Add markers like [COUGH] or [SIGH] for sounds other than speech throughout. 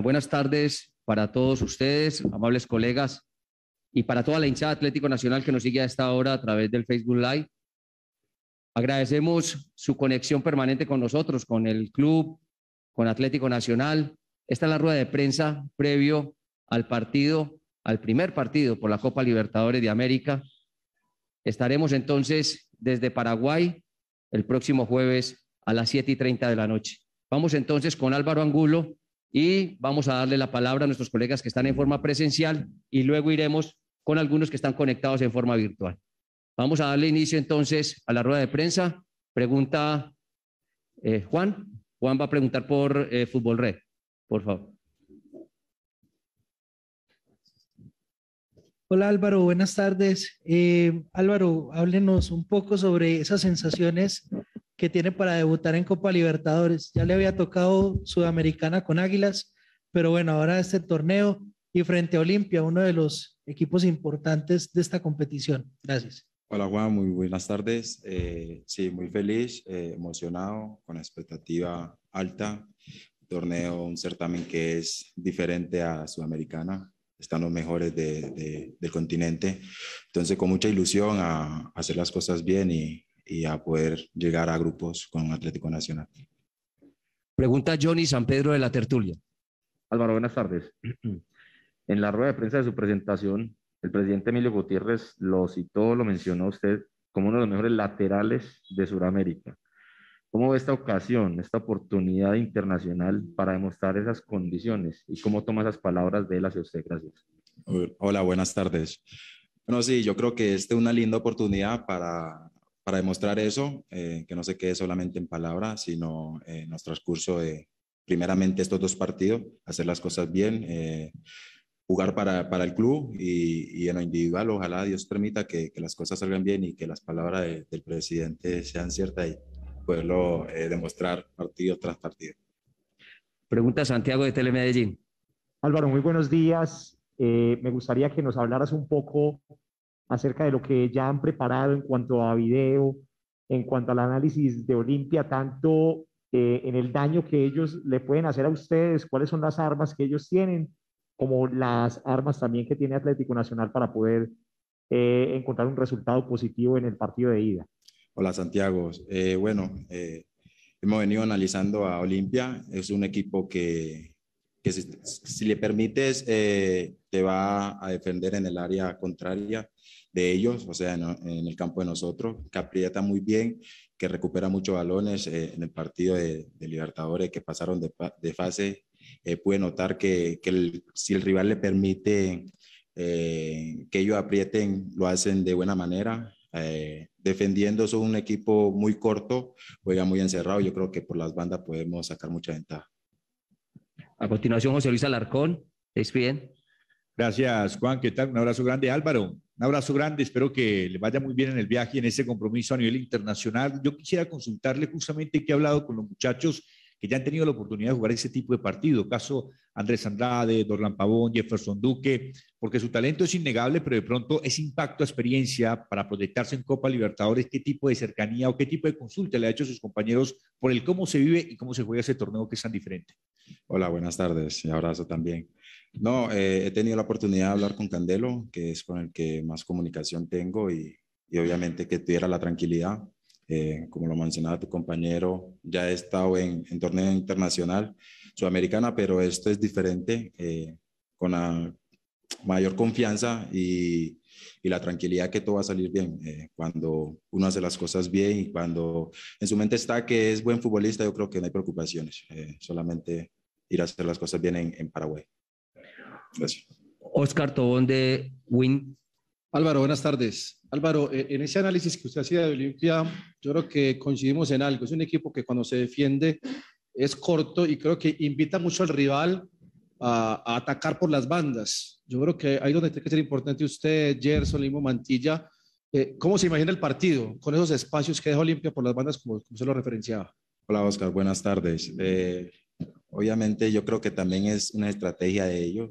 buenas tardes para todos ustedes, amables colegas, y para toda la hinchada Atlético Nacional que nos sigue a esta hora a través del Facebook Live. Agradecemos su conexión permanente con nosotros, con el club, con Atlético Nacional. Esta es la rueda de prensa previo al partido, al primer partido por la Copa Libertadores de América. Estaremos entonces desde Paraguay el próximo jueves a las 7 y 30 de la noche. Vamos entonces con Álvaro Angulo, y vamos a darle la palabra a nuestros colegas que están en forma presencial y luego iremos con algunos que están conectados en forma virtual. Vamos a darle inicio entonces a la rueda de prensa. Pregunta eh, Juan. Juan va a preguntar por eh, Fútbol Red, por favor. Hola Álvaro, buenas tardes. Eh, Álvaro, háblenos un poco sobre esas sensaciones que tiene para debutar en Copa Libertadores. Ya le había tocado Sudamericana con Águilas, pero bueno, ahora este torneo y frente a Olimpia, uno de los equipos importantes de esta competición. Gracias. Hola Juan, muy buenas tardes. Eh, sí, muy feliz, eh, emocionado, con expectativa alta. torneo, un certamen que es diferente a Sudamericana, están los mejores del continente. Entonces, con mucha ilusión a, hacer las cosas bien y y a poder llegar a grupos con Atlético Nacional. Pregunta Johnny San Pedro de la Tertulia. Álvaro, buenas tardes. [CLEARS THROAT] En la rueda de prensa de su presentación, el presidente Emilio Gutiérrez lo citó, lo mencionó usted como uno de los mejores laterales de Sudamérica. ¿Cómo ve esta ocasión, esta oportunidad internacional para demostrar esas condiciones? ¿Y cómo toma esas palabras de él hacia usted? Gracias. Hola, buenas tardes. Bueno, sí, yo creo que esta es una linda oportunidad para para demostrar eso, eh, que no se quede solamente en palabras, sino eh, en nuestro transcurso de, primeramente, estos dos partidos, hacer las cosas bien, eh, jugar para, para, el club y, y, en lo individual, ojalá Dios permita que, que, las cosas salgan bien y que las palabras del presidente sean ciertas y poderlo demostrar partido tras partido. Pregunta Santiago de Telemedellín. Álvaro, muy buenos días. me gustaría que nos hablaras un poco acerca de lo que ya han preparado en cuanto a video, en cuanto al análisis de Olimpia, tanto eh, en el daño que ellos le pueden hacer a ustedes, cuáles son las armas que ellos tienen, como las armas también que tiene Atlético Nacional para poder eh, encontrar un resultado positivo en el partido de ida. Hola Santiago, eh, bueno, hemos venido analizando a Olimpia, es un equipo que, si le permites va a defender en el área contraria de ellos, o sea, en, el campo de nosotros, que aprieta muy bien, que recupera muchos balones eh, en el partido de, Libertadores que pasaron de, fase. Eh, pude notar que, si el rival le permite eh, que ellos aprieten, lo hacen de buena manera. Eh, defendiendo, son un equipo muy corto, juega muy encerrado. Yo creo que por las bandas podemos sacar mucha ventaja. A continuación, José Luis Alarcón, bien. Gracias, Juan. ¿Qué tal? Un abrazo grande, Álvaro. Un abrazo grande. Espero que le vaya muy bien en el viaje y en ese compromiso a nivel internacional. Yo quisiera consultarle justamente que ha hablado con los muchachos que ya han tenido la oportunidad de jugar ese tipo de partido. Caso Andrés Andrade, Dorlan Pavón, Jefferson Duque, porque su talento es innegable, pero de pronto es impacto, a experiencia para proyectarse en Copa Libertadores, qué tipo de cercanía o qué tipo de consulta le ha hecho a sus compañeros por el cómo se vive y cómo se juega ese torneo que es tan diferente. Hola, buenas tardes y abrazo también. No, eh, he tenido la oportunidad de hablar con Candelo, que es con el que más comunicación tengo y, obviamente que tuviera la tranquilidad. Eh, como lo mencionaba tu compañero, ya he estado en, torneo internacional sudamericana, pero esto es diferente, eh, con mayor confianza y, y la tranquilidad que todo va a salir bien. Eh, cuando uno hace las cosas bien y cuando en su mente está que es buen futbolista, yo creo que no hay preocupaciones, eh, solamente ir a hacer las cosas bien en, Paraguay. Gracias. Oscar Tobón de Win. Álvaro, buenas tardes. Álvaro, eh, en ese análisis que usted hacía de Olimpia, yo creo que coincidimos en algo. Es un equipo que cuando se defiende es corto y creo que invita mucho al rival a, atacar por las bandas. Yo creo que ahí donde tiene que ser importante usted, Gerson, Limo, Mantilla, eh, ¿cómo se imagina el partido con esos espacios que dejó limpio por las bandas, como, como se lo referenciaba? Hola, Oscar, buenas tardes. Eh, obviamente yo creo que también es una estrategia de ellos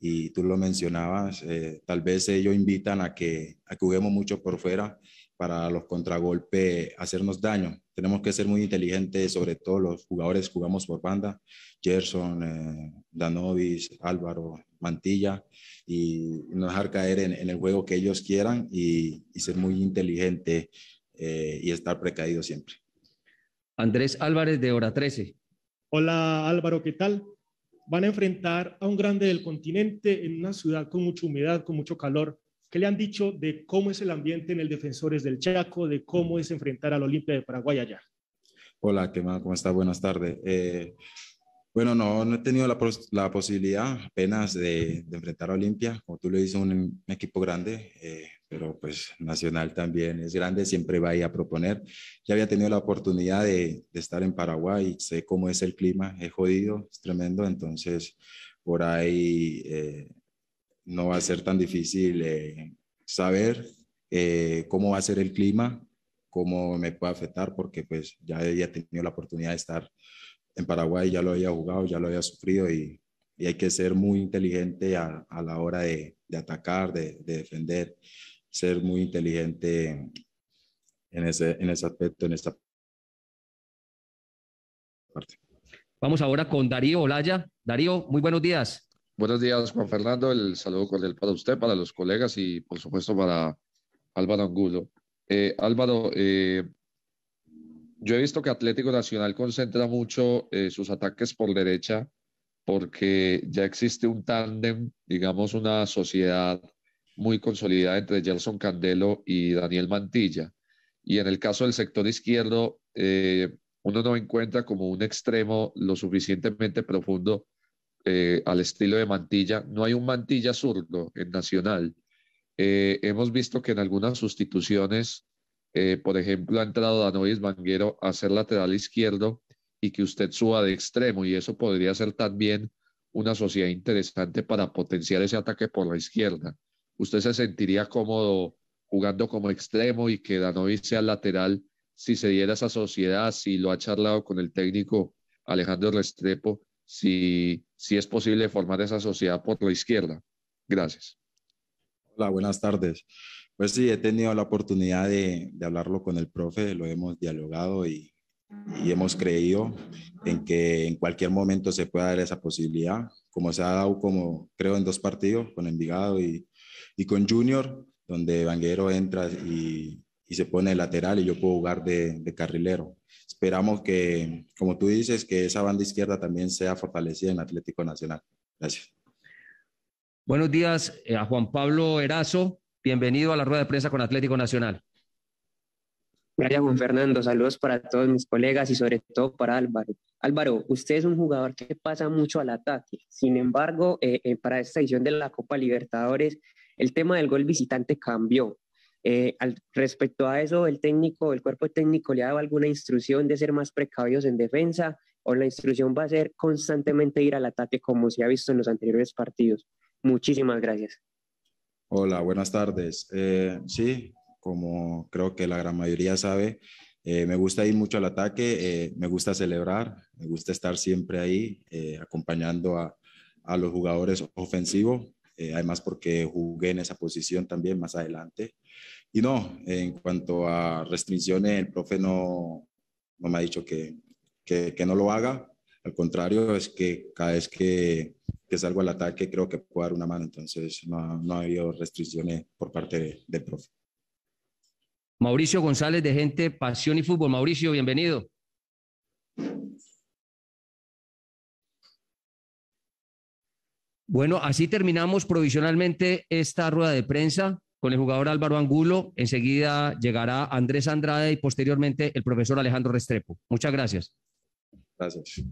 y tú lo mencionabas, eh, tal vez ellos invitan a que, a que juguemos mucho por fuera para los contragolpes hacernos daño. Tenemos que ser muy inteligentes, sobre todo los jugadores jugamos por banda, Gerson, eh, Danovis, Álvaro, Mantilla, y no dejar caer en, el juego que ellos quieran y, ser muy inteligente eh, y estar precaído siempre. Andrés Álvarez de Hora 13. Hola Álvaro, ¿qué tal? Van a enfrentar a un grande del continente en una ciudad con mucha humedad, con mucho calor. ¿Qué le han dicho de cómo es el ambiente en el Defensores del Chaco, de cómo es enfrentar al Olimpia de Paraguay allá? Hola, ¿qué más? ¿Cómo está? Buenas tardes. Eh, bueno, no, no he tenido la, posibilidad apenas de, enfrentar a Olimpia, como tú le dices, un, equipo grande, eh, pero pues Nacional también es grande, siempre va a ir a proponer. Ya había tenido la oportunidad de, estar en Paraguay, sé cómo es el clima, es jodido, es tremendo, entonces por ahí... Eh, no va a ser tan difícil eh, saber eh, cómo va a ser el clima, cómo me puede afectar, porque pues ya había tenido la oportunidad de estar en Paraguay, ya lo había jugado, ya lo había sufrido y, hay que ser muy inteligente a, la hora de, atacar, de, defender, ser muy inteligente en ese, en ese aspecto, en esta Vamos ahora con Darío Olaya. Darío, muy buenos días. Buenos días, Juan Fernando. El saludo cordial para usted, para los colegas y, por supuesto, para Álvaro Angulo. Eh, Álvaro, eh, yo he visto que Atlético Nacional concentra mucho eh, sus ataques por derecha porque ya existe un tándem, digamos, una sociedad muy consolidada entre Gerson Candelo y Daniel Mantilla. Y en el caso del sector izquierdo, uno no encuentra como un extremo lo suficientemente profundo eh, al estilo de Mantilla. No hay un Mantilla zurdo en Nacional. Eh, hemos visto que en algunas sustituciones, eh, por ejemplo, ha entrado Danovis Manguero a ser lateral izquierdo y que usted suba de extremo y eso podría ser también una sociedad interesante para potenciar ese ataque por la izquierda. Usted se sentiría cómodo jugando como extremo y que Danovis sea lateral si se diera esa sociedad, si lo ha charlado con el técnico Alejandro Restrepo, si si es posible formar esa sociedad por la izquierda. Gracias. Hola, buenas tardes. Pues sí, he tenido la oportunidad de, hablarlo con el profe, lo hemos dialogado y, hemos creído en que en cualquier momento se pueda dar esa posibilidad, como se ha dado, como creo, en dos partidos, con Envigado y, y con Junior, donde Vanguero entra y, y se pone de lateral y yo puedo jugar de, carrilero. Esperamos que, como tú dices, que esa banda izquierda también sea fortalecida en Atlético Nacional. Gracias. Buenos días eh, a Juan Pablo Erazo. Bienvenido a la rueda de prensa con Atlético Nacional. Gracias, Juan Fernando. Saludos para todos mis colegas y sobre todo para Álvaro. Álvaro, usted es un jugador que pasa mucho al ataque. Sin embargo, eh, eh, para esta edición de la Copa Libertadores, el tema del gol visitante cambió. Eh, al, respecto a eso, el técnico, el cuerpo técnico le ha dado alguna instrucción de ser más precavidos en defensa o la instrucción va a ser constantemente ir al ataque como se ha visto en los anteriores partidos. Muchísimas gracias. Hola, buenas tardes. Eh, sí, como creo que la gran mayoría sabe, eh, me gusta ir mucho al ataque, me gusta celebrar, me gusta estar siempre ahí acompañando a, a los jugadores ofensivos eh, además porque jugué en esa posición también más adelante. Y no, en cuanto a restricciones, el profe no, no me ha dicho que, que, no lo haga, al contrario, es que cada vez que, que salgo al ataque creo que puedo dar una mano, entonces no, no ha habido restricciones por parte del profe. Mauricio González de Gente, Pasión y Fútbol. Mauricio, bienvenido. Bueno, así terminamos provisionalmente esta rueda de prensa con el jugador Álvaro Angulo. Enseguida llegará Andrés Andrade y posteriormente el profesor Alejandro Restrepo. Muchas gracias. Gracias.